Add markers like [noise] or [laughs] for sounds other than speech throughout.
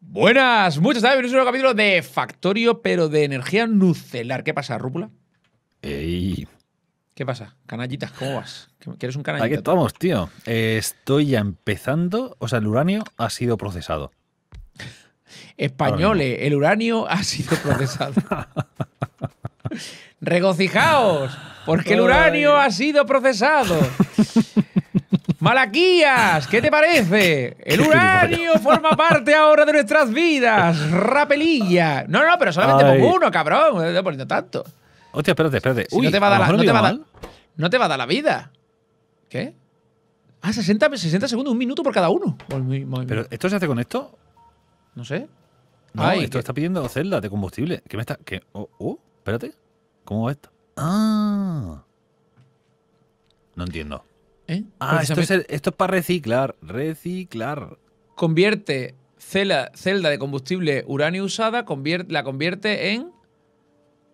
Buenas, muchas gracias. Bienvenidos a un nuevo capítulo de Factorio, pero de energía nucelar. ¿Qué pasa, Rúpula? Ey. ¿Qué pasa? Canallitas, ¿cómo vas? ¿Quieres un canallita? Aquí estamos, tío. Eh, estoy ya empezando. O sea, el uranio ha sido procesado. Españoles, eh, el uranio ha sido procesado. [laughs] Regocijaos, porque el uranio ha sido procesado. Malaquías, ¿qué te parece? El uranio forma parte ahora de nuestras vidas. Rapelilla. No, no, pero solamente uno, cabrón. No tanto. Hostia, espérate, espérate. no te va a dar la, no te a vida. ¿Qué? Ah, 60, 60 segundos, un minuto por cada uno. ¿Pero esto se hace con esto? No sé. No, esto está pidiendo celda de combustible. ¿Qué me está.? ¿Qué? Oh, oh, espérate. ¿Cómo va esto? Ah. No entiendo. ¿Eh? Ah, esto es, para reciclar. Reciclar. Convierte celda, de combustible uranio usada, la convierte en.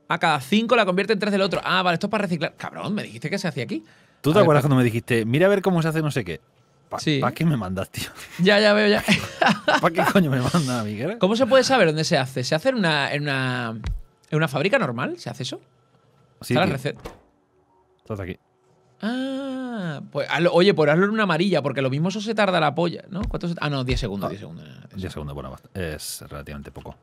A cada cinco la convierte en tres del otro. Ah, vale, esto es para reciclar. Cabrón, me dijiste que se hacía aquí. ¿Tú te, acuerdas cuando me dijiste, mira a ver cómo se hace no sé qué? ¿Para qué me mandas, tío? [laughs] Ya, ya veo, ya. [laughs] ¿Para qué coño me mandas, Miguel? ¿Cómo se puede saber dónde se hace? ¿Se hace en una, en una, fábrica normal? ¿Se hace eso? Sí, Está la receta. Estás aquí. Ah, pues oye, por hazlo en una amarilla, porque lo mismo eso se tarda la polla, ¿no? ah, no, 10 segundos, 10 ah, segundos. segundos, es relativamente poco.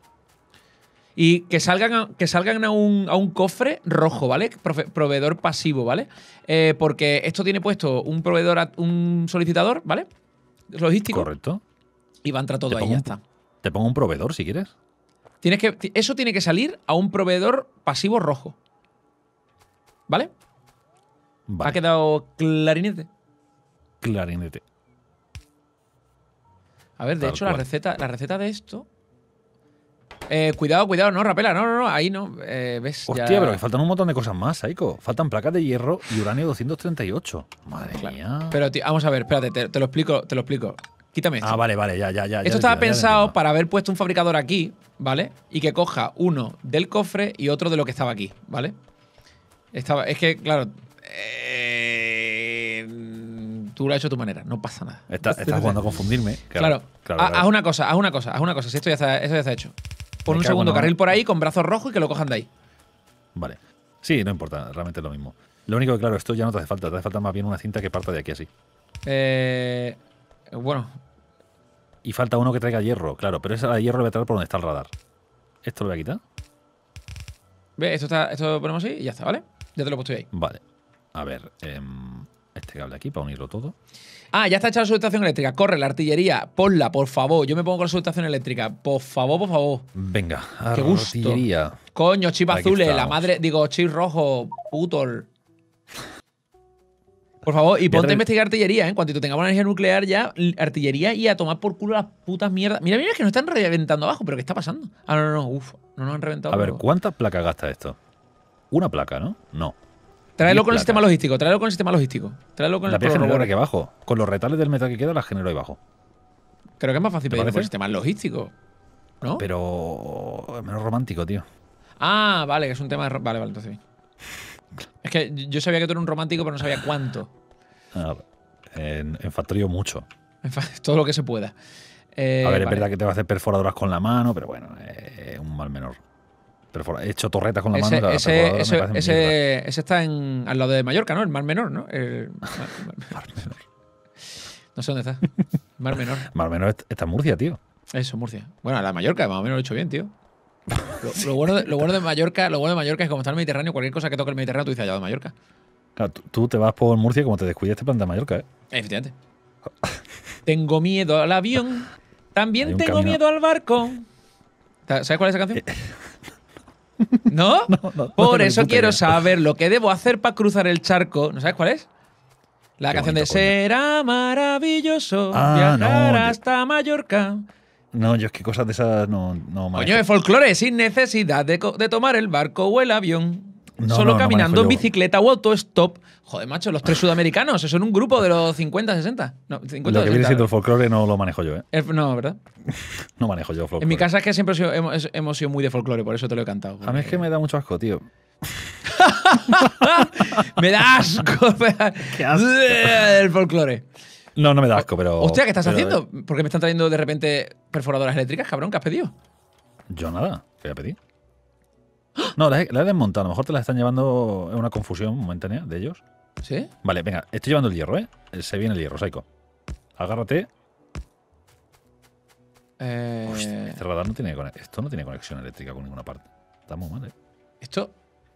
Y que salgan, a, que salgan a, un, cofre rojo, ¿vale? proveedor pasivo, ¿vale? Eh, porque esto tiene puesto un proveedor, un solicitador, ¿vale? Logístico. Correcto. Y va a entrar todo ahí, ya está. Te pongo un proveedor si quieres. Tienes que, eso tiene que salir a un proveedor pasivo rojo. ¿Vale? ¿Ha quedado clarinete? Clarinete. A ver, de hecho, la receta, la receta de esto. Eh, cuidado, cuidado, no, rapela, no, no, no, ahí no. Eh, ves, Hostia, pero que faltan un montón de cosas más, Aiko. Faltan placas de hierro y uranio 238. Madre mía. Pero tío, vamos a ver, espérate, te, lo explico, te lo explico. Quítame esto. Ah, vale, vale, ya, ya, ya. Esto estaba pensado para haber puesto un fabricador aquí, ¿vale? Y que coja uno del cofre y otro de lo que estaba aquí, ¿vale? Estaba, es que, claro, eh, mm, tú lo has hecho a tu manera, no pasa nada. estás jugando a confundirme. Claro. Haz una cosa, haz una cosa, haz una cosa. Si esto ya está, hecho. Pon un segundo carril por ahí con brazos rojos y que lo cojan de ahí. Vale. Sí, no importa, realmente es lo mismo. Lo único que, claro, esto ya no te hace falta. Te hace falta más bien una cinta que parta de aquí así. Eh, bueno. Y falta uno que traiga hierro, claro. Pero esa hierro lo voy a traer por donde está el radar. Esto lo voy a quitar. Ve, esto, está, esto lo ponemos así y ya está, ¿vale? Ya te lo he puesto ahí. Vale. A ver, em, este cable aquí para unirlo todo. Ah, ya está hecha la subestación eléctrica. Corre la artillería, ponla, por favor. Yo me pongo con la subestación eléctrica. Por favor, por favor. Venga, Qué Coño, chip azul, azules, la madre. Digo, chip rojo, puto. Por favor, y ponte a investigar artillería, ¿eh? Cuando tú tengamos energía nuclear ya, artillería y a tomar por culo las putas mierdas. Mira, mira, que no están reventando abajo, pero ¿qué está pasando? Ah, no, no, no, uf, no nos han reventado. A ver, ¿cuántas placas gasta esto? Una placa, ¿no? No. Tráelo con el sistema logístico, tráelo con el sistema logístico. Tráelo con la el sistema aquí abajo. Con los retales del metal que queda, la genero ahí abajo. Creo que es más fácil pedirlo por el sistema logístico. ¿No? Pero menos romántico, tío. Ah, vale, que es un tema Vale, vale, entonces. Es que yo sabía que tú eras un romántico, pero no sabía cuánto. Ah, en, factorio mucho. [laughs] Todo lo que se pueda. Eh, a ver, es verdad que te va a hacer perforadoras con la mano, pero bueno, es un mal menor. He hecho torretas con la mano. Ese, ese, está en, al lado de Mallorca, ¿no? El Mar Menor, ¿no? [laughs] mar, Menor. No sé dónde está. Mar Menor. [laughs] Mar Menor está en Murcia, tío. Eso, Murcia. Bueno, la Mallorca, más o menos lo he hecho bien, tío. Lo, bueno de, lo, bueno de, Mallorca, lo bueno de Mallorca es que como está el Mediterráneo, cualquier cosa que toque el Mediterráneo, tú dices allá de Mallorca. Claro, tú, te vas por Murcia como te descuides te plantas Mallorca, ¿eh? Efectivamente. tengo miedo al avión, también tengo miedo al barco. ¿Sabes cuál es esa canción? Eh, ¿No? [laughs] Por eso quiero saber lo que debo hacer para cruzar el charco. ¿No sabes cuál es? La canción de Será maravilloso ah, viajar hasta Mallorca. No, yo es que cosas de esas no... no Coño, de folclore, sin necesidad de tomar el barco o el avión solo caminando en bicicleta o autostop. Joder, macho, los tres sudamericanos, eso en un grupo de los 50, 60. No, lo que viene siendo el folclore no lo manejo yo, ¿eh? eh no, ¿verdad? [laughs] no manejo yo folclore. En mi casa es que siempre hemos, sido muy de folclore, por eso te lo he cantado. A mí es que me da mucho asco, tío. [laughs] me da asco. [laughs] Qué asco. el folclore. No, no me da asco, pero. Hostia, ¿qué estás haciendo? haciendo? Porque me están trayendo de repente perforadoras eléctricas, cabrón? ¿Qué has pedido? Yo nada, ¿qué voy a pedir? No, la he, desmontado. A lo mejor te la están llevando en una confusión momentánea de ellos. ¿Sí? Vale, venga, estoy llevando el hierro, ¿eh? eh se viene el hierro, Saiko. Agárrate. Eh, este radar no tiene conexión. Esto no tiene conexión eléctrica con ninguna parte. Está muy mal, ¿eh? Esto.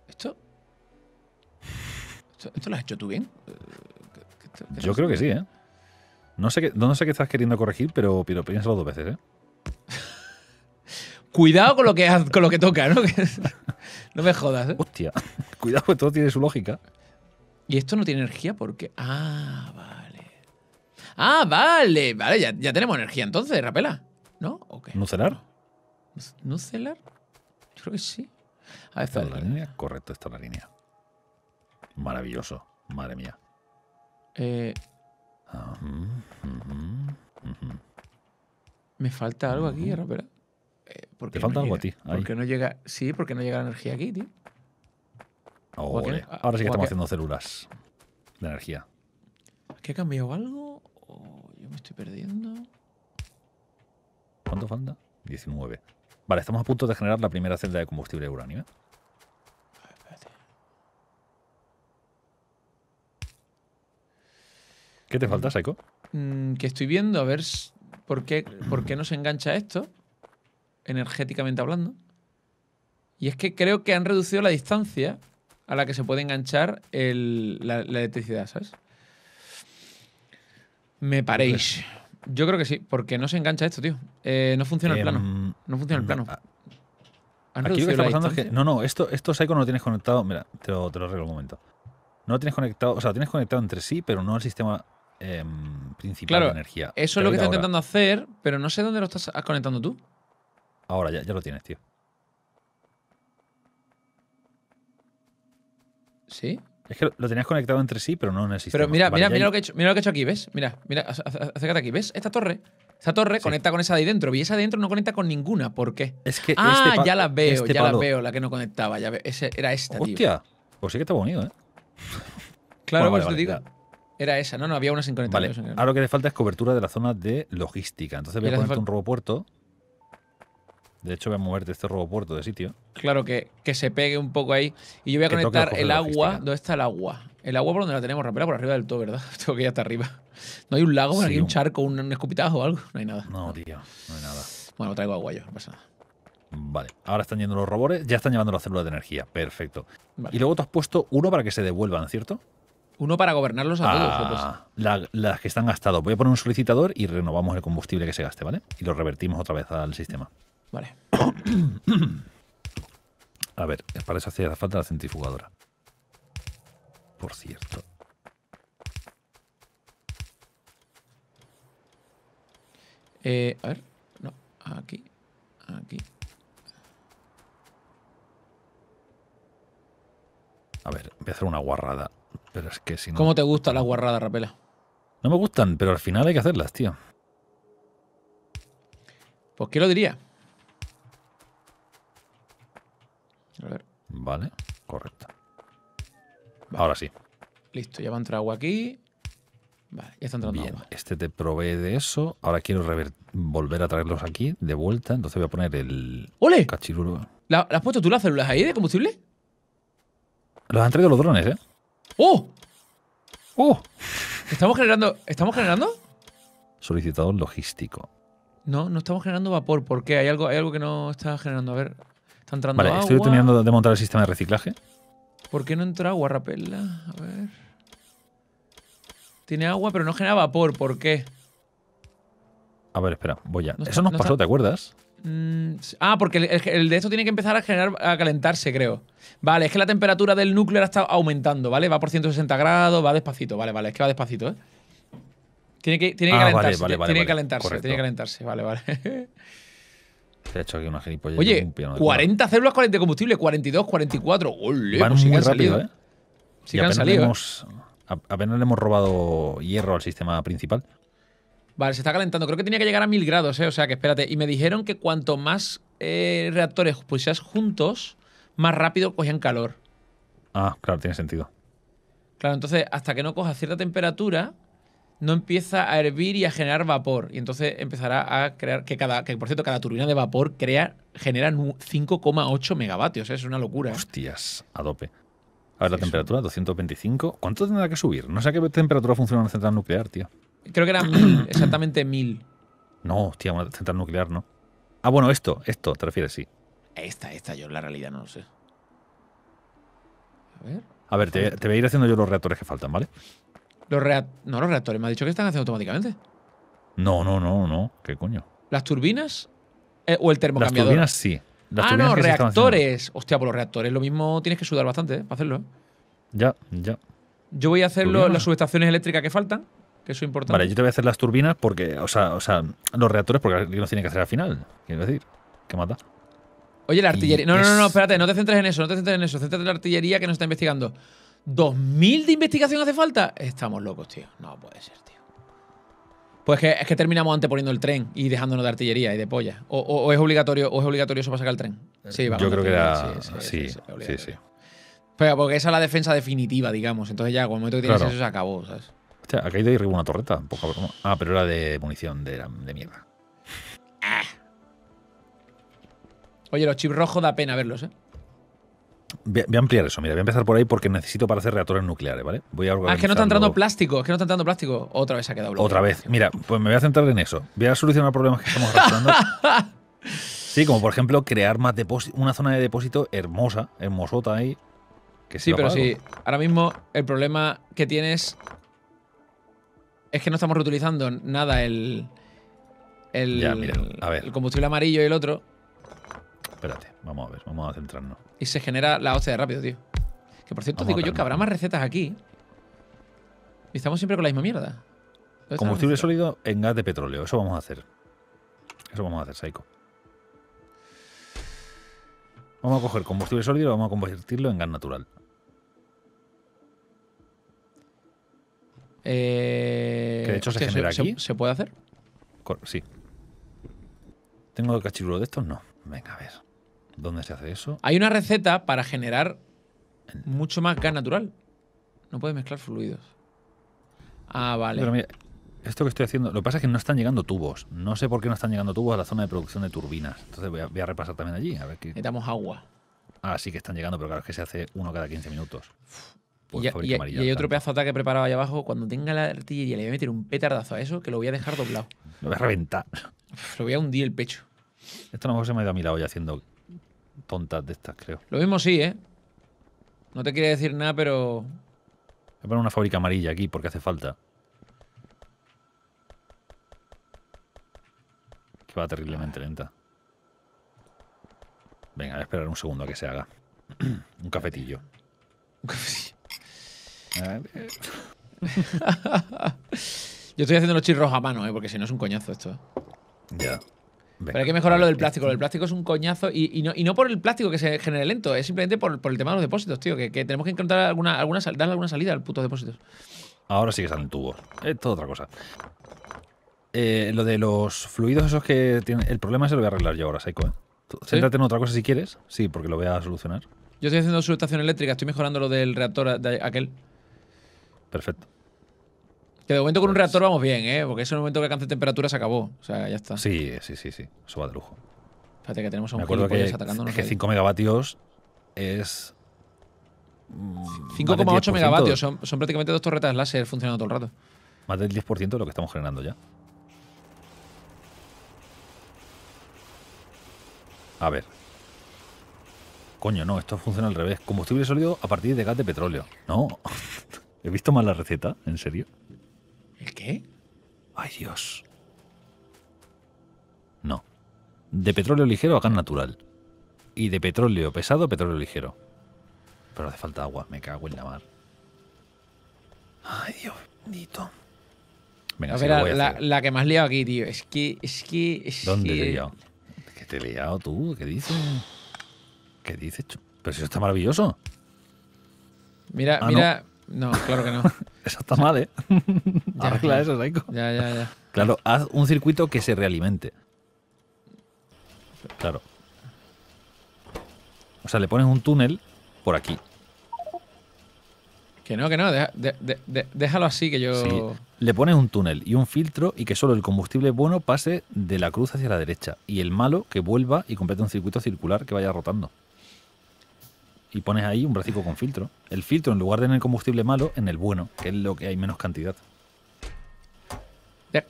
Esto. ¿Esto, lo has hecho tú bien? Eh, Yo creo que sí, ¿eh? No sé, qué, sé qué estás queriendo corregir, pero, pero piénsalo dos veces, ¿eh? cuidado con lo que, con lo que toca, ¿no? [laughs] no me jodas. ¿eh? Hostia, [laughs] cuidado que todo tiene su lógica. Y esto no tiene energía porque. Ah, vale. Ah, vale, vale, ya, tenemos energía entonces, Rapela. ¿No? ¿No celar? ¿No celar? Yo creo que sí. A ¿Está la línea? Correcto, está la línea. Maravilloso, madre mía. Eh, ah, mm, mm, mm, Me falta algo aquí, Rapela. Eh, te falta algo a ti. no llega? Sí, porque no llega la energía aquí, tío. Ah, ahora sí que estamos haciendo células de energía. qué ha cambiado algo? ¿O yo me estoy perdiendo? ¿Cuánto falta? 19. Vale, estamos a punto de generar la primera celda de combustible de uranio. ¿eh? ¿Qué te falta, mm. Saiko? Mm, que estoy viendo a ver por qué, por qué no se engancha esto energéticamente hablando. Y es que creo que han reducido la distancia a la que se puede enganchar la, electricidad, ¿sabes? Me paréis. Yo creo que sí, porque no se engancha esto, tío. Eh, no funciona el plano. Em, no funciona el plano. Ah, aquí lo que está pasando es que. No, no, esto, esto Psycho no tienes conectado. Mira, te lo, arreglo un momento. No lo tienes conectado. O sea, lo tienes conectado entre sí, pero no al sistema em, principal de energía. Eso es lo que está intentando hacer, pero no sé dónde lo estás conectando tú. Ahora ya, ya lo tienes, tío. ¿Sí? Es que lo tenías conectado entre sí, pero no en el sistema. Pero mira, mira, mira, lo que he hecho, mira lo que he hecho aquí, ¿ves? Mira, mira, acércate aquí, ¿ves? Esta torre. Esta torre conecta con esa de ahí dentro. Y esa de dentro no conecta con ninguna. ¿Por qué? Es que ah, este ya la veo, este ya la veo, la que no conectaba. Ya Ese, era esta, tío. Hostia. Pues sí que está bonito, ¿eh? claro, pues te digo. Era esa, no, no, había una sin conectar. Vale. Ahora lo que le falta es cobertura de la zona de logística. Entonces voy a ponerte un robopuerto de hecho, voy a moverte este robopuerto de sitio. Claro, que, que, se pegue un poco ahí. Y yo voy a conectar el agua. ¿Dónde está el agua? El agua por donde la tenemos, Rapera, por arriba del todo, ¿verdad? [laughs] Tengo que ir hasta arriba. ¿No hay un lago? no hay un... charco, un, o algo? No hay nada. No, tío, no hay nada. Bueno, traigo agua yo, no pasa nada. Vale, ahora están yendo los robores, ya están llevando las células de energía, perfecto. Y luego tú has puesto uno para que se devuelvan, ¿cierto? Uno para gobernarlos a todos. Ah, pues. las que están gastados. Voy a poner un solicitador y renovamos el combustible que se gaste, ¿vale? Y lo revertimos otra vez al sistema. Vale. [coughs] A ver, para eso hacía falta la centrifugadora. Por cierto. Eh, a ver, no, aquí, aquí. A ver, voy a hacer una guarrada, pero es que si ¿Cómo te gustan las guarradas, Rapela? No me gustan, pero al final hay que hacerlas, tío. Pues, ¿qué lo diría? Vale, correcta Ahora sí. Listo, ya va a entrar agua aquí. Vale, ya está entrando Bien, agua. este te provee de eso. Ahora quiero volver a traerlos aquí de vuelta. Entonces voy a poner el ¡Ole! ¿La, has puesto tú las células ahí de combustible? Los han traído los drones, ¿eh? ¡Oh! ¡Oh! ¿Estamos generando, ¿Estamos generando? Solicitado logístico. No, no estamos generando vapor. ¿Por qué? Hay algo, hay algo que no está generando. A ver, Está entrando vale, estoy terminando de montar el sistema de reciclaje. ¿Por qué no entra agua, Rapella? A ver. Tiene agua, pero no genera vapor. ¿Por qué? A ver, espera, voy ya. Eso nos pasó, ¿te acuerdas? Mm, ah, porque el, de esto tiene que empezar a generar, a calentarse, creo. Vale, es que la temperatura del núcleo ahora está aumentando, ¿vale? Va por 160 grados, va despacito, vale, vale, es que va despacito, ¿eh? Tiene que, calentarse, tiene que calentarse, tiene que calentarse, vale, vale. [laughs] hecho aquí una Oye, 40 células, 40 combustible, 42, 44. Van pues muy rápido, ¿eh? ¿eh? apenas, le ¿eh? hemos, apenas le hemos robado hierro al sistema principal. Vale, se está calentando. Creo que tenía que llegar a 1000 grados, ¿eh? O sea que espérate. Y me dijeron que cuanto más eh, reactores pusieras juntos, más rápido cogían calor. Ah, claro, tiene sentido. Claro, entonces, hasta que no coja cierta temperatura, no empieza a hervir y a generar vapor. Y entonces empezará a crear, que cada, que por cierto, cada turbina de vapor crea, genera 5,8 megavatios. ¿eh? Es una locura. ¿eh? Hostias, a dope. A ver, la temperatura, 225. ¿Cuánto tendrá que subir? No sé a qué temperatura funciona una central nuclear, tío. Creo que era 1000, [clears throat] exactamente 1000. No, hostia, una central nuclear no. Ah, bueno, esto, esto, te refieres, sí. Esta, esta, yo la realidad no lo sé. A ver. A ver, te, te voy a ir haciendo yo los reactores que faltan, ¿vale? Los no, los reactores, me ha dicho que están haciendo automáticamente. No, no, no, no. ¿Qué coño? ¿Las turbinas? Eh, ¿O el termocambiador? Las turbinas sí. ah, no, reactores. Hostia, por pues los reactores lo mismo tienes que sudar bastante ¿eh? para hacerlo. ¿eh? Ya, ya. Yo voy a hacer las subestaciones eléctricas que faltan, que eso es importante. Vale, yo te voy a hacer las turbinas porque, o sea, o sea los reactores porque los tiene que hacer al final. Quiero decir, que mata. Oye, la artillería. No, no, no, no, espérate, no te centres en eso, no te centres en eso. Céntrate en la artillería que nos está investigando. ¿2000 de investigación hace falta? Estamos locos, tío. No puede ser, tío. Pues que, es que terminamos antes poniendo el tren y dejándonos de artillería y de polla. O, es obligatorio es obligatorio eso para sacar el tren. Sí, vamos, Yo creo que era. Sí, sí, sí. porque esa es la defensa definitiva, digamos. Entonces ya, cuando el momento que tienes eso, se acabó, ¿sabes? Hostia, ha caído ahí arriba una torreta. Ah, pero era de munición, de, de mierda. Ah. Oye, los chips rojos da pena verlos, ¿eh? Voy a, ampliar eso, mira, voy a empezar por ahí porque necesito para hacer reactores nucleares, ¿vale? Voy a ah, es que no está entrando plástico, es que no está entrando plástico. Otra vez ha quedado Otra vez, mira, pues me voy a centrar en eso. Voy a solucionar problemas que estamos arrastrando. [laughs] sí, como por ejemplo crear más depósito, una zona de depósito hermosa, hermosota ahí. Que sí, pero sí, ahora mismo el problema que tienes es que no estamos reutilizando nada el, el, el combustible amarillo y el otro. Espérate, vamos a ver, vamos a centrarnos. Y se genera la hostia de rápido, tío. Que por cierto, digo yo que habrá más recetas aquí. Y estamos siempre con la misma mierda. Combustible sólido en gas de petróleo. Eso vamos a hacer. Eso vamos a hacer, Saiko. Vamos a coger combustible sólido y vamos a convertirlo en gas natural. Eh, que de hecho se genera aquí. Se, puede hacer? Sí. ¿Tengo cachiruro de estos? No. Venga, a ver. ¿Dónde se hace eso? Hay una receta para generar mucho más gas natural. No puedes mezclar fluidos. Ah, vale. Pero mira, esto que estoy haciendo, lo que pasa es que no están llegando tubos. No sé por qué no están llegando tubos a la zona de producción de turbinas. Entonces voy a, repasar también allí. A ver qué... agua. Ah, sí que están llegando, pero claro, es que se hace uno cada 15 minutos. Pues y, y, hay otro pedazo de ataque preparado allá abajo. Cuando tenga la artillería, le voy a meter un petardazo a eso que lo voy a dejar doblado. [laughs] Lo voy a reventar. Lo voy a hundir el pecho. Esto a lo mejor se me ha ido a mi lado haciendo tontas de estas, creo. Lo mismo sí, ¿eh? No te quería decir nada, pero... Voy a poner una fábrica amarilla aquí porque hace falta. Que va terriblemente lenta. Venga, voy a esperar un segundo a que se haga. [clears throat] un cafetillo. Un cafetillo. Eh, [laughs] Yo estoy haciendo los chirros a mano, ¿eh? porque si no es un coñazo esto. ¿eh? Ya pero hay que mejorar lo del plástico. El plástico es un coñazo y, no, por el plástico que se genere lento, es simplemente por, el tema de los depósitos, tío. Que, tenemos que encontrar alguna, alguna, darle alguna salida al puto depósitos. Ahora sí que están tubos. Es toda otra cosa. Eh, lo de los fluidos esos que tienen. El problema se lo voy a arreglar yo ahora, Seiko, ¿eh? Céntrate en otra cosa si quieres. Sí, porque lo voy a solucionar. Yo estoy haciendo su estación eléctrica, estoy mejorando lo del reactor de aquel. Perfecto. Que de momento con un reactor vamos bien, ¿eh? Porque ese el momento que alcance temperatura se acabó. O sea, ya está. Sí, sí, sí, sí. Eso va de lujo. Fíjate que tenemos un Me acuerdo que, Es que 5 megavatios es. 5,8 mm, megavatios. Son, son, prácticamente dos torretas láser funcionando todo el rato. Más del 10% de lo que estamos generando ya. A ver. Coño, no, esto funciona al revés. Combustible sólido a partir de gas de petróleo. No. [laughs] He visto mal la receta, en serio. ¿El qué? Ay Dios. No. De petróleo ligero a gas natural. Y de petróleo pesado a petróleo ligero. Pero hace falta agua, me cago en la mar. Ay, Dios bendito. Venga, a ver, la, que más leo liado aquí, tío. Es que, es que. Es ¿Dónde te he liado? ¿Qué te he liado tú? ¿Qué dices? ¿Qué dices? tú? Pero si eso está maravilloso. Mira, ah, mira. no, claro que no. [laughs] Eso está mal, ¿eh? [laughs] Ya, Arregla eso, Ya, ya, ya. Claro, haz un circuito que se realimente. Claro. O sea, le pones un túnel por aquí. Que no, que no, déjalo así que yo... Le pones un túnel y un filtro y que solo el combustible bueno pase de la cruz hacia la derecha y el malo que vuelva y complete un circuito circular que vaya rotando y pones ahí un bracico con filtro. El filtro, en lugar de en el combustible malo, en el bueno, que es lo que hay menos cantidad.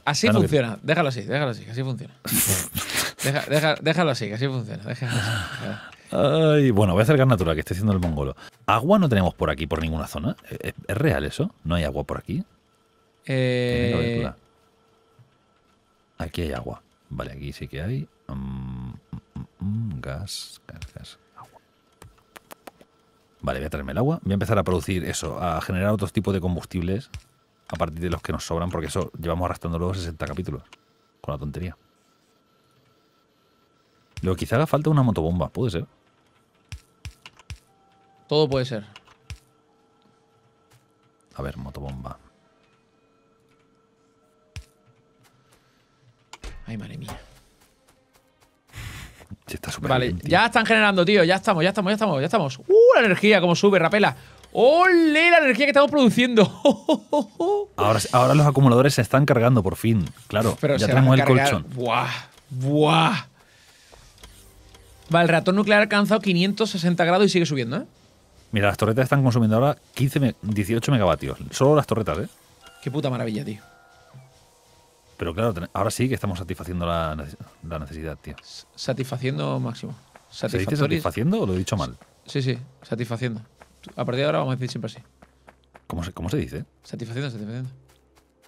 así funciona, déjalo así, déjalo así, que así funciona. [laughs] déjalo así, que así funciona. bueno, voy a hacer gas natural, que esté haciendo el mongolo. Agua no tenemos por aquí, por ninguna zona. ¿Es, real eso? ¿No hay agua por aquí? Eh, aquí hay agua. Vale, aquí sí que hay. Mm, mm, mm, gas, gas, gas. Vale, voy a traerme el agua. Voy a empezar a producir eso, a generar otros tipos de combustibles a partir de los que nos sobran, porque eso llevamos arrastrando luego 60 capítulos. Con la tontería. Luego quizá haga falta una motobomba, puede ser. Todo puede ser. A ver, motobomba. Ay, madre mía. Vale, ya están generando, tío. Ya estamos, ya estamos, ya estamos, ya estamos. ¡Uh! La energía, como sube, rapela. ¡Ole! La energía que estamos produciendo. [laughs] ahora, los acumuladores se están cargando por fin. Claro, ya tenemos el colchón. ¡Buah! ¡Buah! Vale, el reactor nuclear ha alcanzado 560 grados y sigue subiendo, ¿eh? Mira, las torretas están consumiendo ahora 18 megavatios. Solo las torretas, ¿eh? Qué puta maravilla, tío. Pero claro, ahora sí que estamos satisfaciendo la, necesidad, tío. Satisfaciendo máximo. ¿Se dice satisfaciendo o lo he dicho mal? Sí, sí, satisfaciendo. A partir de ahora vamos a decir siempre así. ¿Cómo se, dice? Satisfaciendo, satisfaciendo.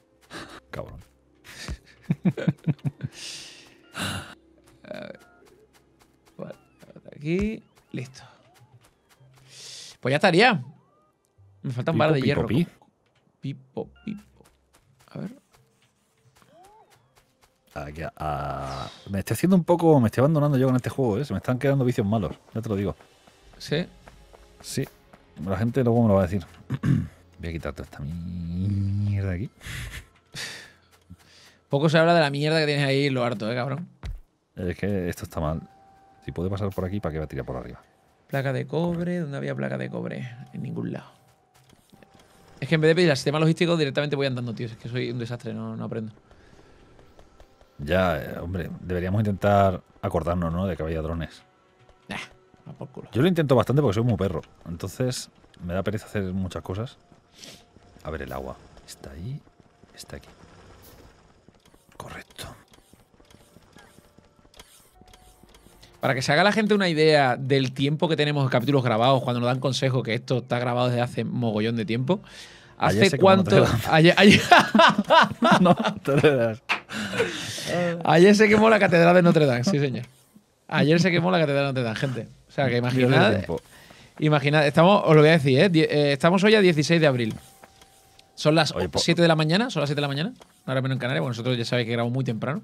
[laughs] Cabrón. [laughs] vale, aquí, listo. Pues ya estaría. Me falta un bar de hierro. Pipo, pipo. A ver. Me estoy haciendo un poco, me estoy abandonando yo con este juego, ¿eh? se me están quedando vicios malos, ya te lo digo. ¿Sí? Sí, la gente luego me lo va a decir. [clears throat] Voy a quitar toda esta mierda aquí. Poco se habla de la mierda que tienes ahí lo harto, eh, cabrón. Es que esto está mal. Si puede pasar por aquí, ¿para qué va a tirar por arriba? Placa de cobre, ¿dónde había placa de cobre? En ningún lado. Es que en vez de pedir el sistema logístico, directamente voy andando, tío. Es que soy un desastre, no, no aprendo. Ya, eh, hombre, deberíamos intentar acordarnos, ¿no? De que había drones. Yo lo intento bastante porque soy muy perro. Entonces, me da pereza hacer muchas cosas. A ver, el agua. Está ahí, está aquí. Correcto. Para que se haga la gente una idea del tiempo que tenemos de capítulos grabados, cuando nos dan consejo que esto está grabado desde hace mogollón de tiempo. ¿Hace cuánto? Ayer, ayer... [laughs] no, Ayer se quemó la Catedral de Notre Dame, sí, señor. Ayer se quemó la Catedral de Notre Dame, gente. O sea, que imaginad. Imaginad, estamos, os lo voy a decir, ¿eh? eh estamos hoy a 16 de abril. Son las 7 de la mañana, son las 7 de la mañana, ahora menos en Canarias, bueno, nosotros ya sabéis que grabamos muy temprano.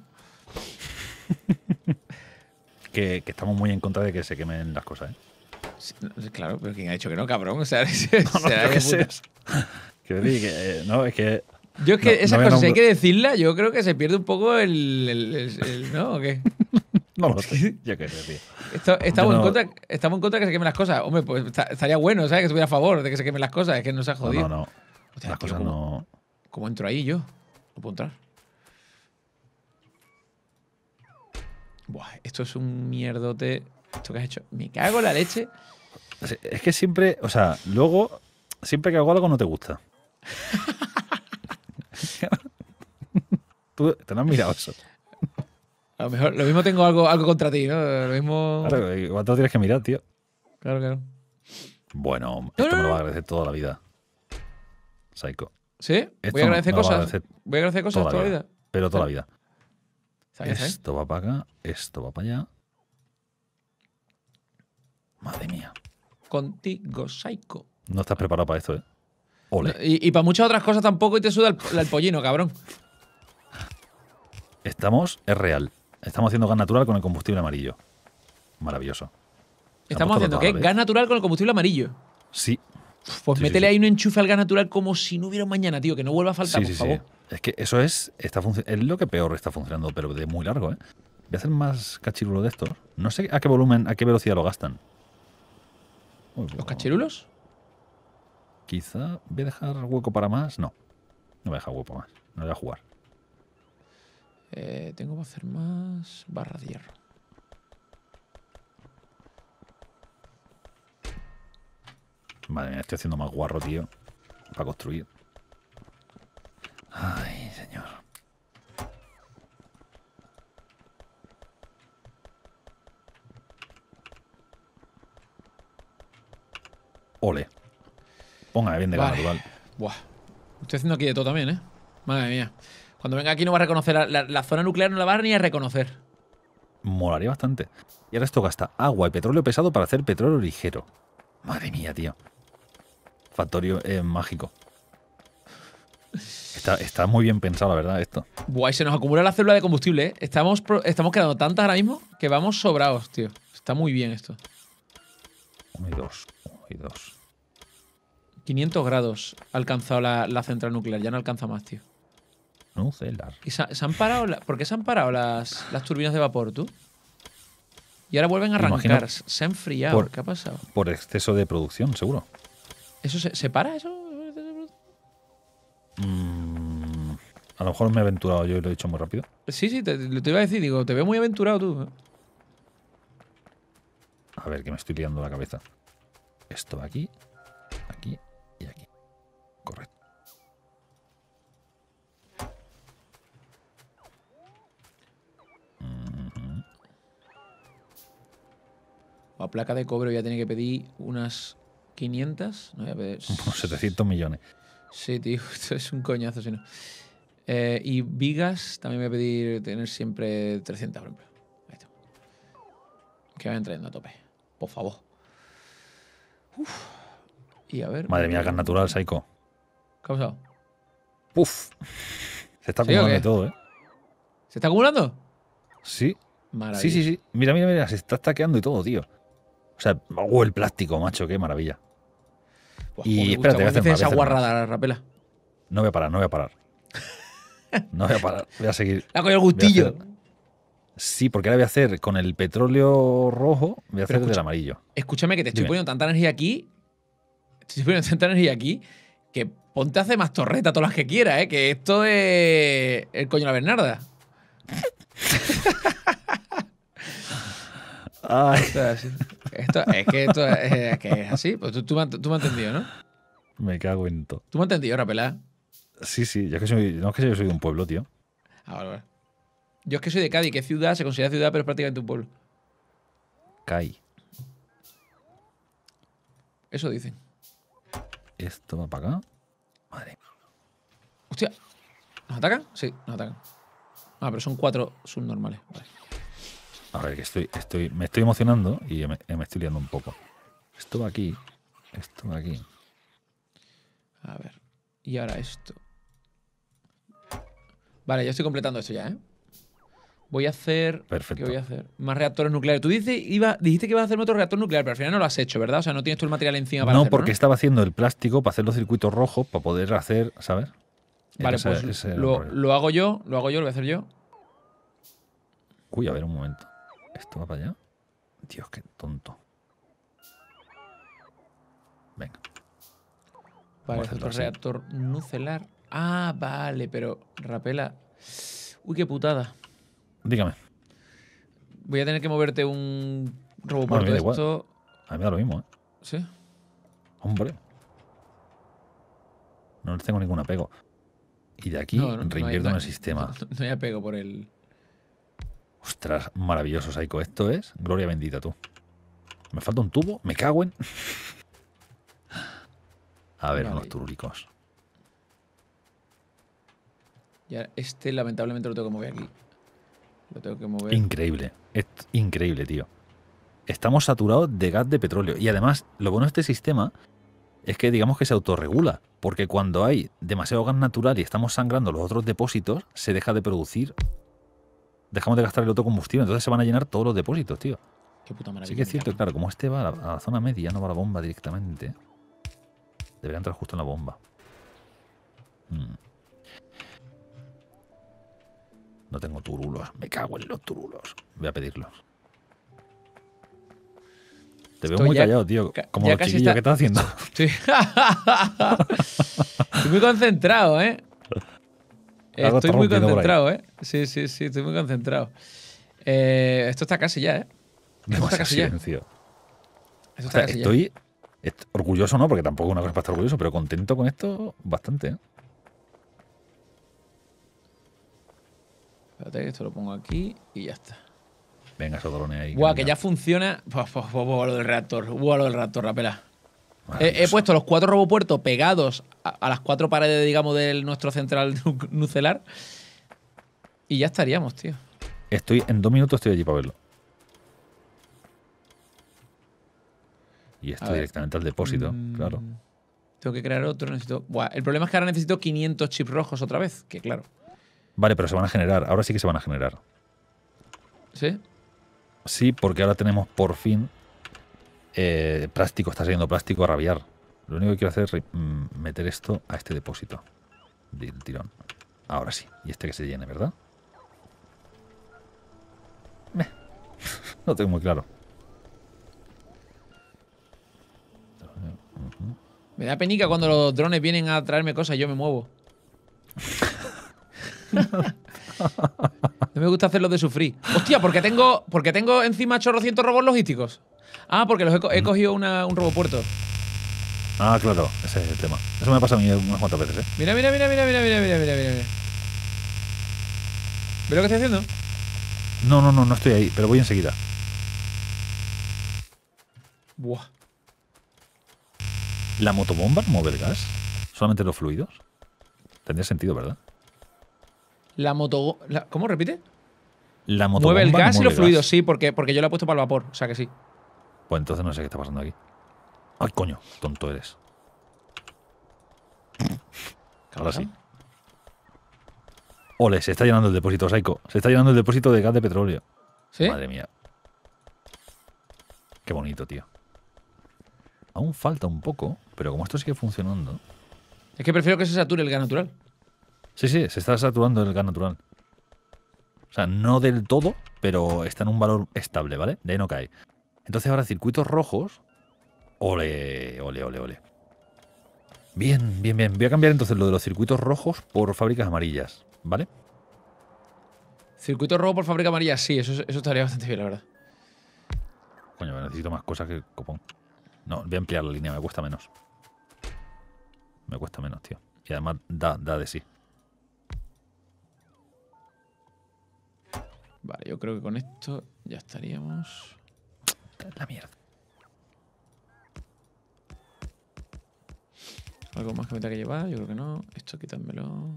[laughs] que, estamos muy en contra de que se quemen las cosas, ¿eh? claro, pero ¿quién ha dicho que no, cabrón? O sea, [laughs] [laughs] no, no, que Quiero eh, que, no, es que yo es que esas cosas, hay que decirlas, yo creo que se pierde un poco el. ¿No? ¿O qué? [laughs] no Yo qué sé, tío. estamos, en contra, en contra de que se quemen las cosas. Hombre, pues estaría bueno, ¿sabes? Que estuviera a favor de que se quemen las cosas. Es que no se ha jodido. No, no. las cosas no. ¿Cómo entro ahí yo? No puedo entrar. Buah, esto es un mierdote. ¿Esto que has hecho? Me cago en la leche. Es que siempre, o sea, luego, siempre que hago algo no te gusta. [laughs] [laughs] Tú, te no has mirado eso. A lo mejor, lo mismo tengo algo, algo contra ti, ¿no? Lo mismo. Claro, igual te tienes que mirar, tío. Claro, claro. Bueno, esto me lo va a agradecer toda la vida. Psycho. ¿Sí? voy a agradecer cosas. voy a agradecer cosas toda, la vida. Pero toda la vida. esto va para acá, esto va para allá. Madre mía. Contigo, Psycho. No estás preparado para esto, ¿eh? Y, para muchas otras cosas tampoco y te suda el, pollino, cabrón. Estamos, es real. Estamos haciendo gas natural con el combustible amarillo. Maravilloso. Estamos haciendo ¿qué? Gas natural con el combustible amarillo. Sí. Pues métele ahí un enchufe al gas natural como si no hubiera mañana, tío, que no vuelva a faltar, por favor. Es que eso es, está es lo que peor está funcionando, pero de muy largo, ¿eh? Voy a hacer más cachirulos de estos. No sé a qué volumen, a qué velocidad lo gastan. ¿Los cachirulos? Quizá voy a dejar hueco para más. No, no voy a dejar hueco más. No voy a jugar. Eh, tengo que hacer más barra de hierro. Vale, estoy haciendo más guarro, tío. Para construir. Ay, señor. Ole. Póngame bien de vale. cara Buah. Estoy haciendo aquí de todo también, ¿eh? Madre mía. Cuando venga aquí no va a reconocer. La, zona nuclear no la va a ni a reconocer. Molaría bastante. Y ahora esto gasta agua y petróleo pesado para hacer petróleo ligero. Madre mía, tío. Factorio eh, mágico. Está, muy bien pensado, la verdad, esto. Buah, se nos acumula la célula de combustible, ¿eh? Estamos, estamos quedando tantas ahora mismo que vamos sobrados, tío. Está muy bien esto. Uno y dos. Uno y dos. 500 grados ha alcanzado la, central nuclear, ya no alcanza más, tío. No, celar. han parado la, ¿Por qué se han parado las, las, turbinas de vapor, tú? Y ahora vuelven a arrancar, se ha enfriado. ¿Qué ha pasado? Por exceso de producción, seguro. ¿Eso se, para, eso? Mm, a lo mejor me he aventurado yo y lo he dicho muy rápido. Sí, sí, te, iba a decir, digo, te veo muy aventurado tú. A ver, que me estoy liando la cabeza. Esto aquí, aquí Correcto. A placa de cobre voy a tener que pedir unas 500. No voy a pedir. 700 [laughs] millones. Sí, tío, [laughs] esto es un coñazo, si no. Eh, y vigas también voy a pedir tener siempre 300, por ejemplo. Ahí está. Que vayan trayendo a tope. Por favor. Y a ver. Madre mía, gas natural, Saiko. ¿Qué ha pasado? Puf. Se está acumulando todo, ¿eh? ¿Se está acumulando? Sí. Maravilla. Sí, sí, sí. Mira, mira, mira. Se está taqueando y todo, tío. O sea, oh, el plástico, macho. Qué maravilla. y espérate, voy a hacer esa guarrada, la rapela. No voy a parar, no voy a parar. [laughs] no voy a parar. Voy a seguir. La coño el gustillo. Sí, porque ahora voy a hacer con el petróleo rojo, voy a hacer el amarillo. Escúchame que te estoy poniendo tanta energía aquí. Te estoy poniendo tanta energía aquí que Ponte a hacer más torreta todas las que quieras, ¿eh? Que esto es el coño de la Bernarda. [laughs] Esto, es, esto, es, que esto es, que es así. Pues tú, tú, me, tú, me has entendido, ¿no? Me cago en todo. ¿Tú me has entendido, Rapelá? Sí, sí. Yo es que soy, no es que yo soy de un pueblo, tío. Ah, vale, vale. Yo es que soy de Cádiz, que es ciudad, se considera ciudad, pero es prácticamente un pueblo. Cádiz. Eso dicen. Esto va para acá. Madre. Hostia. ¿Nos atacan? Sí, nos atacan. Ah, pero son cuatro subnormales. A ver, que estoy, estoy, me estoy emocionando y me, eh, me estoy liando un poco. Esto va aquí. Esto va aquí. A ver. Y ahora esto. Vale, yo estoy completando esto ya, ¿eh? voy a hacer. Perfecto. ¿Qué voy a hacer? Más reactores nucleares. Tú dices, iba, dijiste que ibas a hacer otro reactor nuclear, pero al final no lo has hecho, ¿verdad? O sea, no tienes tú el material encima para No, porque estaba haciendo el plástico para hacer los circuitos rojos, para poder hacer, ¿sabes? Vale, pues lo, hago yo, lo hago yo, lo voy a hacer yo. Uy, a ver un momento. ¿Esto va para allá? Dios, qué tonto. Venga. Vale, otro reactor nucelar. Ah, vale, pero, Rapela. Uy, qué putada. Dígame. Voy a tener que moverte un robot bueno, de esto. A mí me da lo mismo, ¿eh? Sí. Hombre. No tengo ningún apego. Y de aquí reinvierto en el [laughs] sistema. No, hay apego por el. Ostras, maravilloso, Saiko. Esto es gloria bendita, tú. Me falta un tubo, me cago en. A ver, unos turulicos Ya, este lamentablemente lo tengo que mover aquí. Increíble. Es increíble, tío. Estamos saturados de gas de petróleo. Y además, lo bueno de este sistema es que digamos que se autorregula. Porque cuando hay demasiado gas natural y estamos sangrando los otros depósitos, se deja de producir. Dejamos de gastar el otro combustible. Entonces se van a llenar todos los depósitos, tío. Qué puta maravilla. Sí que es cierto, claro, como este va a la, zona media, no va a la bomba directamente. Debería entrar justo en la bomba. Mm. No tengo turulos. Me cago en los turulos. Voy a pedirlos. Te veo muy callado, tío. Como los chiquillos ¿Qué que estás haciendo. [laughs] Estoy, muy concentrado, ¿eh? estoy muy concentrado, ¿eh? Sí, sí, sí, estoy muy concentrado. Eh, esto está casi ya, ¿eh? Esto casi silencio. estoy orgulloso, ¿no? Porque tampoco es una cosa para estar orgulloso, pero contento con esto bastante, ¿eh? Espérate, esto lo pongo aquí y ya está. Venga, eso drone ahí. ¡Buah, que, ya funciona. Buah, lo del reactor. buah, lo del reactor, rapela. He, he, puesto los cuatro robopuertos pegados a, las cuatro paredes, digamos, de nuestro central nucelar. Y ya estaríamos, tío. Estoy, en dos minutos estoy allí para verlo. Y estoy directamente al depósito, mm. claro. Tengo que crear otro, necesito. Buah, el problema es que ahora necesito 500 chips rojos otra vez, que claro. Vale, pero se van a generar. Ahora sí que se van a generar. ¿Sí? Sí, porque ahora tenemos por fin eh, plástico. Está saliendo plástico a rabiar. Lo único que quiero hacer es mm, meter esto a este depósito del tirón. Ahora sí. Y este que se llene, ¿verdad? no [laughs] tengo muy claro. Me da penica cuando los drones vienen a traerme cosas y yo me muevo. [laughs] no me gusta hacer los de sufrir. Hostia, porque tengo, porque tengo encima chorrocientos robots logísticos. Ah, porque los he, mm. cogido un robopuerto. Ah, claro, ese es el tema. Eso me ha pasado a mí unas cuantas veces, ¿eh? Mira, mira, mira, mira, mira, mira, mira, mira, mira. ¿Ves lo que estoy haciendo? No, no, no, no estoy ahí, pero voy enseguida. Buah. ¿La motobomba no mueve el gas? ¿Solamente los fluidos? Tendría sentido, ¿verdad? La moto. ¿Cómo repite? La moto. Mueve el gas y los fluidos, sí, porque, porque yo la he puesto para el vapor, o sea que sí. Pues entonces no sé qué está pasando aquí. Ay, coño, tonto eres. Ahora sí. Ole, se está llenando el depósito, Saiko. Se está llenando el depósito de gas de petróleo. ¿Sí? Madre mía. Qué bonito, tío. Aún falta un poco, pero como esto sigue funcionando. Es que prefiero que se sature el gas natural. Sí, sí, se está saturando el gas natural. O sea, no del todo, pero está en un valor estable, ¿vale? De ahí no cae. Entonces ahora circuitos rojos. Ole, ole, ole, ole. Bien, bien, bien. Voy a cambiar entonces lo de los circuitos rojos por fábricas amarillas, ¿vale? Circuito rojo por fábrica amarilla, sí, eso, eso estaría bastante bien, la verdad. Coño, necesito más cosas que copón. No, voy a ampliar la línea, me cuesta menos. Me cuesta menos, tío. Y además da, da de sí. Vale, yo creo que con esto ya estaríamos... La mierda. ¿Algo más que me tenga que llevar? Yo creo que no. Esto quítanmelo…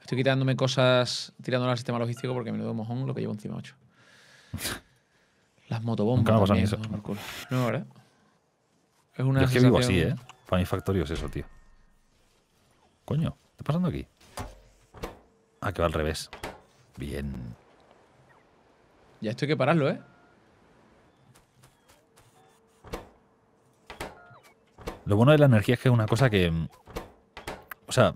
Estoy quitándome cosas, tirándolas al sistema logístico porque me un mojón lo que llevo encima, 8. [laughs] Las motobombas. No, ¿verdad? Es una es que vivo así, ¿eh? Para mi factorio es eso, tío. Coño, ¿qué está pasando aquí? Ah, que va al revés. Bien. Ya esto hay que pararlo, ¿eh? Lo bueno de la energía es que es una cosa que... Mm, o sea,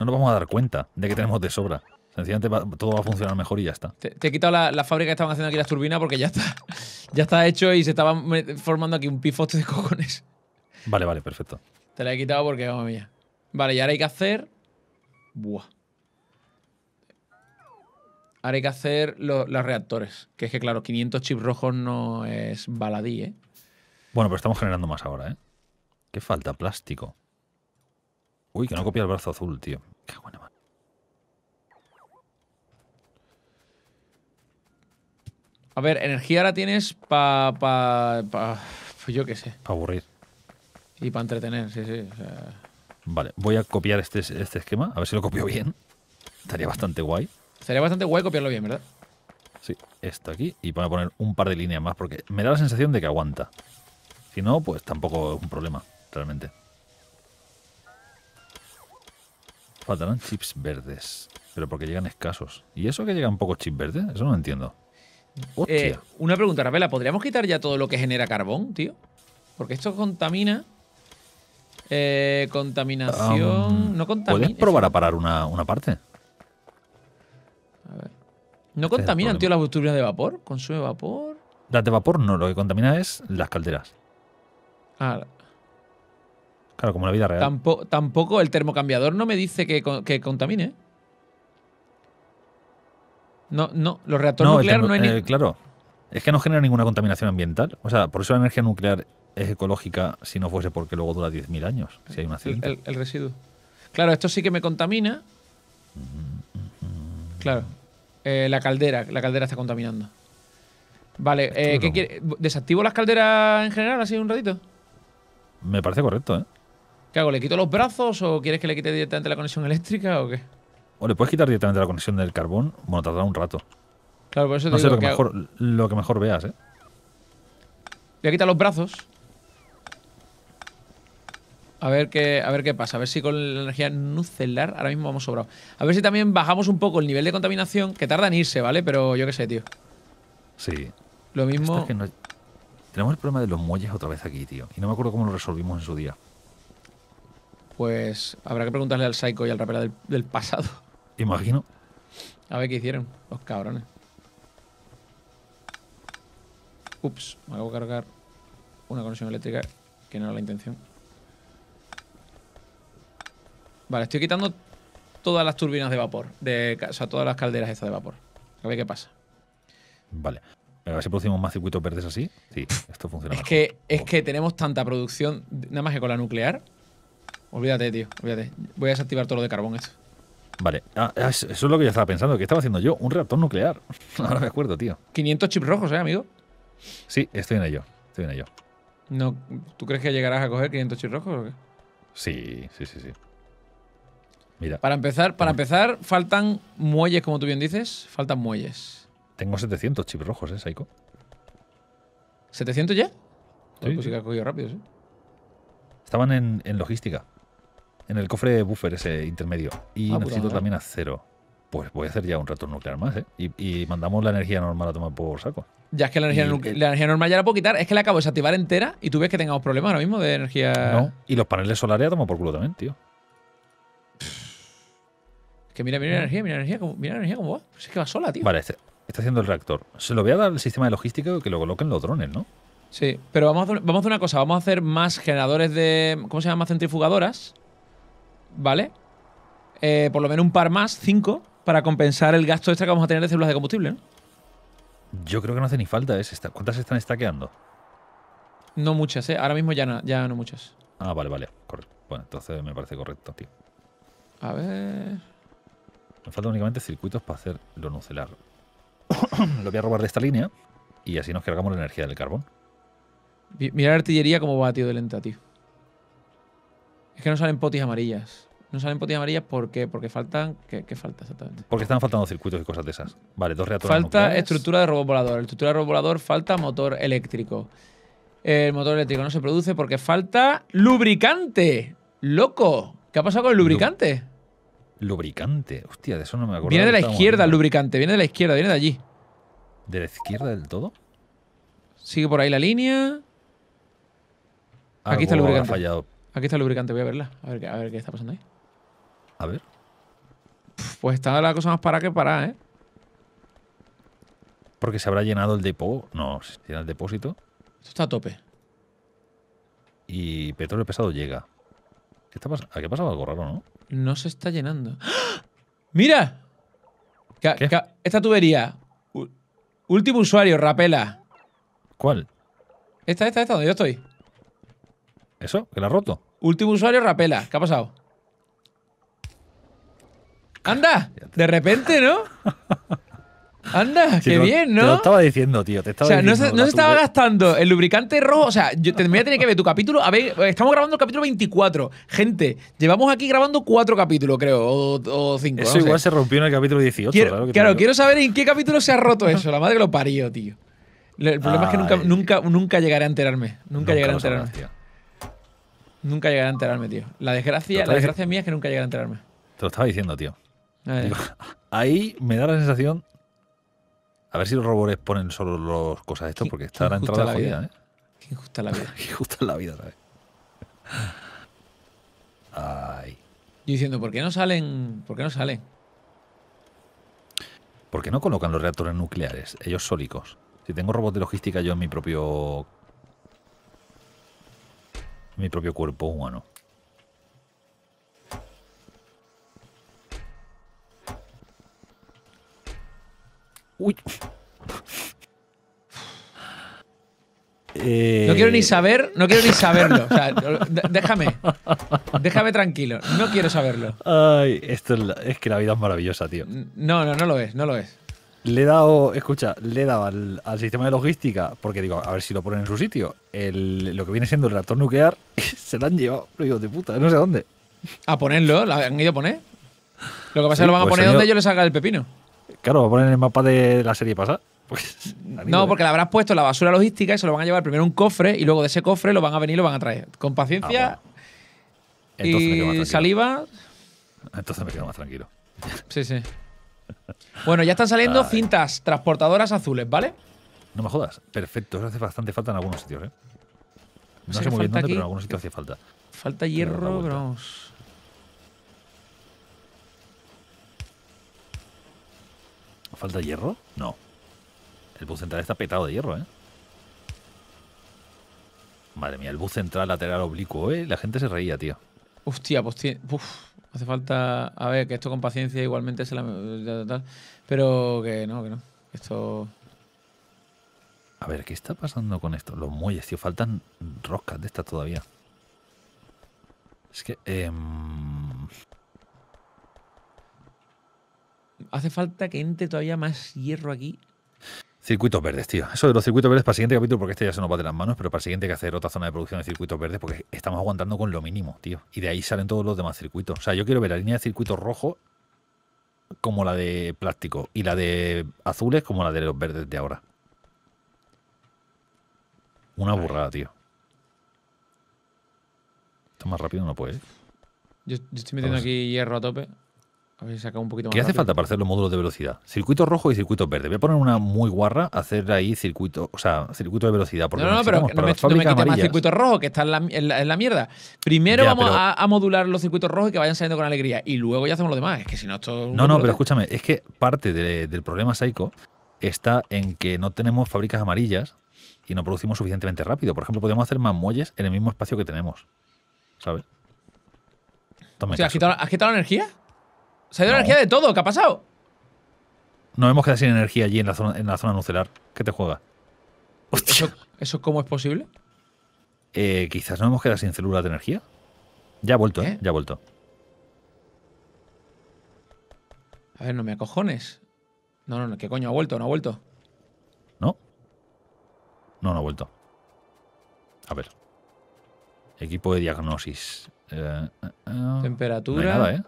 no nos vamos a dar cuenta de que tenemos de sobra. Sencillamente todo va a funcionar mejor y ya está. Te, he quitado la, fábrica que estaban haciendo aquí las turbinas porque ya está, [laughs] ya está hecho y se estaba formando aquí un pifote de cojones. Vale, vale, perfecto. Te la he quitado porque, vamos mía. Vale, y ahora hay que hacer... Buah ahora hay que hacer los reactores. Que es que, claro, 500 chips rojos no es baladí, ¿eh? Bueno, pero estamos generando más ahora, ¿eh? ¿Qué falta? Plástico. Uy, que no copia el brazo azul, tío. Qué buena mano. A ver, energía ahora tienes para. Pa, pues yo qué sé. Para aburrir. Y para entretener, sí, sí. Vale, voy a copiar este, este esquema, a ver si lo copio bien. Estaría bastante guay. Sería bastante guay copiarlo bien, ¿verdad? Sí, esto aquí. Y voy a poner un par de líneas más porque me da la sensación de que aguanta. Si no, pues tampoco es un problema, realmente. Faltarán chips verdes. Pero porque llegan escasos. ¿Y eso que llegan pocos chips verdes? Eso no lo entiendo. Eh, una pregunta, Rapela. ¿Podríamos quitar ya todo lo que genera carbón, tío? Porque esto contamina. Eh, contaminación. no contamina. ¿Puedes probar a parar una, una parte? ¿No contaminan, tío, las turbinas de vapor? ¿Consume vapor? Las de vapor no, lo que contamina es las calderas. Ah. Claro, como la vida real. tampoco el termocambiador no me dice que, contamine. No, no, los reactores nucleares no hay eh, Claro, es que no genera ninguna contaminación ambiental. O sea, por eso la energía nuclear es ecológica si no fuese porque luego dura 10.000 años, si hay un el, residuo. Claro, esto sí que me contamina. Mm, mm, mm. Claro. Eh, la caldera, la caldera está contaminando. Vale, eh, ¿qué ¿Desactivo las calderas en general así un ratito? Me parece correcto, ¿eh? ¿Qué hago? ¿Le quito los brazos o quieres que le quite directamente la conexión eléctrica o qué? O le puedes quitar directamente la conexión del carbón. Bueno, tardará un rato. Claro, por eso te lo que, mejor, lo que mejor veas, ¿eh? Le quita los brazos. A ver, qué, a ver qué pasa, a ver si con la energía nuclear ahora mismo vamos sobrado. A ver si también bajamos un poco el nivel de contaminación, que tarda en irse, ¿vale? Pero yo qué sé, tío. Sí. Lo mismo... Tenemos el problema de los muelles otra vez aquí, tío. Y no me acuerdo cómo lo resolvimos en su día. Pues habrá que preguntarle al Psycho y al rapera del, del pasado. [laughs] Imagino. A ver qué hicieron, los cabrones. Ups, me hago de cargar una conexión eléctrica que no era la intención. Vale, estoy quitando todas las turbinas de vapor. De, o sea, todas las calderas estas de vapor. A ver qué pasa. Vale. A ver si producimos más circuitos verdes así. Sí, esto funciona. Es, Que, es que tenemos tanta producción, nada más que con la nuclear. Olvídate, tío, olvídate. Voy a desactivar todo lo de carbón esto. Vale, ah, ah, eso es lo que yo estaba pensando. Que estaba haciendo yo? Un reactor nuclear. [laughs] Ahora me acuerdo, tío. 500 chips rojos, ¿eh, amigo? Sí, estoy en ello. Estoy en ello. No, ¿Tú crees que llegarás a coger 500 chips rojos o qué? Sí, sí, sí, sí. Para empezar, para empezar, faltan muelles, como tú bien dices. Faltan muelles. Tengo 700 chips rojos, ¿eh, Saiko? ¿700 ya? Estaban en, logística. En el cofre de buffer ese intermedio. Y ah, necesito puta, también acero. Pues voy a hacer ya un rato nuclear más, ¿eh? Y, mandamos la energía normal a tomar por saco. Ya es que la energía, normal ya la puedo quitar. Es que la acabo de desactivar entera y tú ves que tengamos problemas ahora mismo de energía. No, y los paneles solares a tomar por culo también, tío. Que mira, mira la ah. energía, mira la energía, como, mira energía como va. Pues es que va sola, tío. Vale, este, está haciendo el reactor. Se lo voy a dar al sistema de logística que lo coloquen los drones, ¿no? Sí, pero vamos a, hacer, vamos a hacer una cosa. Vamos a hacer más generadores de. ¿Cómo se llama? Centrifugadoras. ¿Vale? Eh, por lo menos un par más, cinco, para compensar el gasto extra este que vamos a tener de células de combustible, ¿no? Yo creo que no hace ni falta, ¿eh? ¿Cuántas están stackeando? No muchas, ¿eh? Ahora mismo ya no, ya no muchas. Ah, vale, vale. Bueno, entonces me parece correcto, tío. A ver me faltan únicamente circuitos para hacer lo nucelar. [coughs] lo voy a robar de esta línea y así nos cargamos la energía del carbón. Mira la artillería como va, tío, de lenta, tío. Es que no salen potis amarillas. No salen potis amarillas porque porque faltan. ¿Qué, falta exactamente? Porque están faltando circuitos y cosas de esas. Vale, dos reactores. Falta estructura de robot volador. Estructura de robot falta motor eléctrico. El motor eléctrico no se produce porque falta lubricante. ¡Loco! ¿Qué ha pasado con el lubricante? Lubricante. Hostia, de eso no me acuerdo. Viene de la izquierda el lubricante, viene de la izquierda, viene de allí. ¿De la izquierda del todo? Sigue por ahí la línea. Aquí está el lubricante. Fallado. Aquí está el lubricante, voy a verla. A ver, qué está pasando ahí. A ver. Pues está la cosa más para que para, ¿eh? Porque se habrá llenado el depósito. No, se llena el depósito. Esto está a tope. Y petróleo pesado llega. ¿Qué está pasando? Aquí ha pasado algo raro, ¿no? No se está llenando. ¡Ah! ¡Mira! esta tubería. último usuario, Rapela. ¿Cuál? Esta, esta, esta, donde yo estoy. ¿Eso? ¿Que la ha roto? Último usuario, Rapela. ¿Qué ha pasado? ¡Anda! De repente, ¿no? [laughs] Anda, qué bien, ¿no? Te lo estaba diciendo, tío. o sea, no se, estaba gastando el lubricante rojo. O sea, yo voy que ver tu capítulo. A ver, estamos grabando el capítulo 24. Gente, llevamos aquí grabando cuatro capítulos, creo, o, cinco. Eso igual se rompió en el capítulo 18. claro, claro quiero saber en qué capítulo se ha roto eso. La madre que lo parió, tío. El problema es que nunca, nunca, nunca llegaré a enterarme. Nunca, llegaré a enterarme. tío. Nunca llegaré a enterarme, tío. La desgracia, la desgracia mía es que nunca llegaré a enterarme. Te lo estaba diciendo, tío. [laughs] ahí me da la sensación a ver si los robots ponen solo las cosas estos, porque está la entrada la jodida, vida? ¿eh? Qué la vida. [laughs] Qué gusta la vida, ¿sabes? Ay. Yo diciendo, ¿por qué no salen? ¿Por qué no salen? ¿Por qué no colocan los reactores nucleares, ellos sólicos? Si tengo robots de logística yo en mi propio. En mi propio cuerpo humano. No quiero ni eh. saber, no quiero ni saberlo. déjame, déjame tranquilo. No quiero saberlo. Ay, esto es, que la vida es maravillosa, tío. No, no, no lo es, no lo es. Le he dado, escucha, le he dado al, sistema de logística, porque digo, a ver si lo ponen en su sitio. lo que viene siendo el reactor nuclear, [laughs] se lo han llevado, lo digo, de puta, no sé dónde. A ponerlo, lo han ido a poner. Lo que pasa es que lo van a pues poner donde yo le salga el pepino. Claro, va a poner el mapa de la serie pasada. Pues, no, ¿eh? porque le habrás puesto la basura logística y se lo van a llevar primero un cofre y luego de ese cofre lo van a venir y lo van a traer. Con paciencia ah, y saliva. Entonces me quedo más tranquilo. Sí, sí. Bueno, ya están saliendo cintas transportadoras azules, ¿vale? No me jodas. Perfecto. Eso hace bastante falta en algunos sitios, ¿eh? No sé muy bien pero en algunos sitios hace falta. Falta hierro, pero... ¿Falta hierro? No. El bus central está petado de hierro, ¿eh? Madre mía, el bus central lateral oblicuo, ¿eh? La gente se reía, tío. Hostia, pues uf, hace falta... A ver, que esto con paciencia igualmente se la... Pero que no, que no. Esto... A ver, ¿qué está pasando con esto? Los muelles, tío. Faltan roscas de estas todavía. Es que... Em, hace falta que entre todavía más hierro aquí. Circuitos verdes, tío. Eso de los circuitos verdes para el siguiente capítulo, porque este ya se nos va de las manos, pero para el siguiente hay que hacer otra zona de producción de circuitos verdes, porque estamos aguantando con lo mínimo, tío. Y de ahí salen todos los demás circuitos. O sea, yo quiero ver la línea de circuitos rojo como la de plástico y la de azules como la de los verdes de ahora. Una burrada, tío. Esto más rápido no puede. ¿eh? Yo, estoy metiendo aquí hierro a tope un poquito más. ¿Qué hace falta para hacer los módulos de velocidad? Circuito rojo y circuito verde. Voy a poner una muy guarra, hacer ahí circuito, o sea, circuito de velocidad. no, no, pero no me, no más circuito rojo, que está en la, mierda. Primero vamos a, modular los circuitos rojos y que vayan saliendo con alegría. Y luego ya hacemos lo demás. Es que si no, esto. No, no, pero escúchame, es que parte del problema psycho está en que no tenemos fábricas amarillas y no producimos suficientemente rápido. Por ejemplo, podemos hacer más muelles en el mismo espacio que tenemos. ¿Sabes? ¿Has quitado la energía? Se ha ido la energía de todo. ¿Qué ha pasado? No hemos quedado sin energía allí en la zona, en la zona nuclear. ¿Qué te juega? ¿Eso, ¿Eso, cómo es posible? Eh, quizás no hemos quedado sin células de energía. Ya ha vuelto, ¿eh? ¿Eh? Ya ha vuelto. A ver, no me acojones. No, no, no. ¿Qué coño ha vuelto? ¿No ha vuelto? ¿No? No, no ha vuelto. A ver. Equipo de diagnosis. Eh, eh, Temperatura. nada, ¿eh?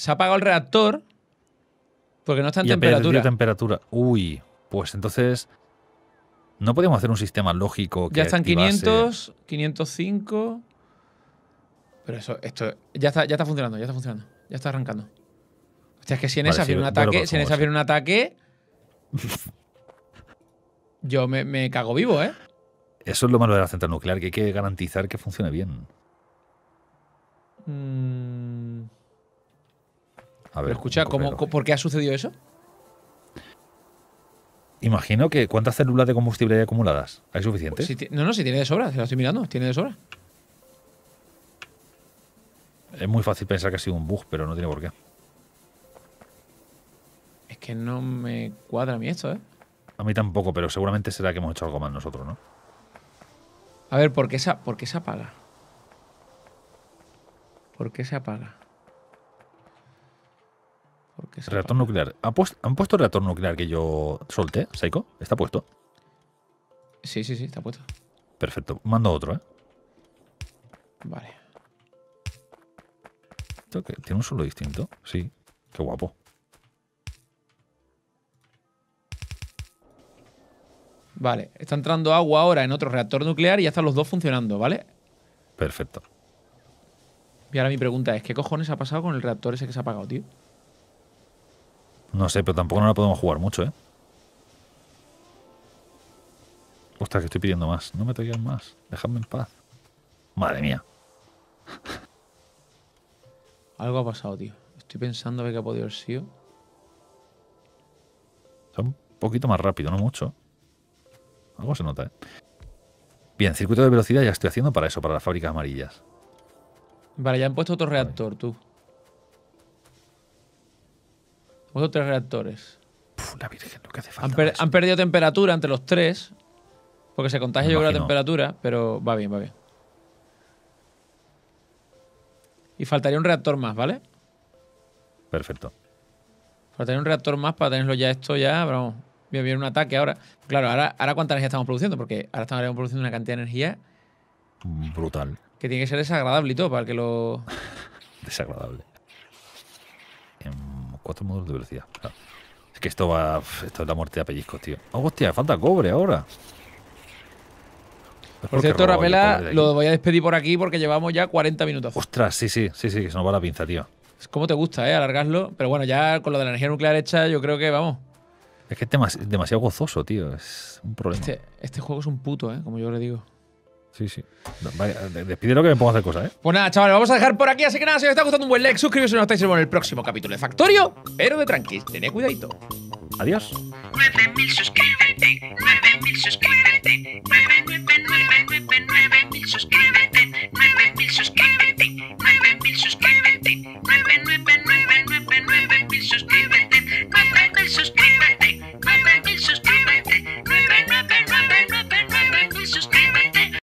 se ha apagado el reactor porque no está en temperatura. temperatura. Uy, pues entonces no podemos hacer un sistema lógico que Ya están 500, 505. Pero eso, esto ya está, ya está funcionando, ya está funcionando. Ya está arrancando. O sea, es que si en esa viene un ataque, si en esa un ataque [laughs] yo me, cago vivo, ¿eh? Eso es lo malo de la central nuclear, que hay que garantizar que funcione bien. Mm escucha, ¿por qué ha sucedido eso? Imagino que ¿cuántas células de combustible hay acumuladas? ¿Hay suficientes? no, no, si tiene de sobra, se lo estoy mirando, tiene de sobra. Es muy fácil pensar que ha sido un bug, pero no tiene por qué. Es que no me cuadra a mí esto, ¿eh? A mí tampoco, pero seguramente será que hemos hecho algo mal nosotros, ¿no? A ver, ¿por qué se, por qué se apaga? ¿Por qué se apaga? reactor nuclear. ¿Han puesto el reactor nuclear que yo solté, Seiko? ¿Está puesto? Sí, sí, sí, está puesto. Perfecto. Mando otro, ¿eh? Vale. ¿Esto que tiene un solo distinto? Sí. Qué guapo. Vale, está entrando agua ahora en otro reactor nuclear y ya están los dos funcionando, ¿vale? Perfecto. Y ahora mi pregunta es, ¿qué cojones ha pasado con el reactor ese que se ha apagado, tío? No sé, pero tampoco no la podemos jugar mucho, ¿eh? Ostras, que estoy pidiendo más. No me traigan más. Dejadme en paz. Madre mía. [laughs] Algo ha pasado, tío. Estoy pensando a ver qué ha podido haber sido. Está un poquito más rápido, no mucho. Algo se nota, ¿eh? Bien, circuito de velocidad ya estoy haciendo para eso, para las fábricas amarillas. Vale, ya han puesto otro reactor, tú. Otros tres reactores. la Virgen, lo que hace falta. Han, perdido temperatura entre los tres. Porque se contagia yo la temperatura, pero va bien, va bien. Y faltaría un reactor más, ¿vale? Perfecto. Faltaría un reactor más para tenerlo ya esto ya, vamos. Viene un ataque ahora. Claro, ahora, ahora cuánta energía estamos produciendo, porque ahora estamos produciendo una cantidad de energía. Brutal. Que tiene que ser desagradable y todo, para que lo. [laughs] desagradable. Em, cuatro módulos de velocidad. Es que esto va. Esto es la muerte de pellizcos, tío. Oh, hostia, falta cobre ahora. por cierto, Rapela, lo voy a despedir por aquí porque llevamos ya 40 minutos. Ostras, sí, sí, sí, sí, que se nos va la pinza, tío. Es como te gusta, ¿eh? Alargarlo. Pero bueno, ya con lo de la energía nuclear hecha, yo creo que vamos. Es que es demasiado gozoso, tío. Es un problema. Este, este juego es un puto, ¿eh? Como yo le digo. Sí, sí. que me pongo a hacer cosas, ¿eh? Pues nada, chavales, vamos a dejar por aquí. Así que nada, si os está gustando un buen like, suscribiros si no estáis en el próximo capítulo de Factorio. Pero de tranqui, tened cuidadito. Adiós.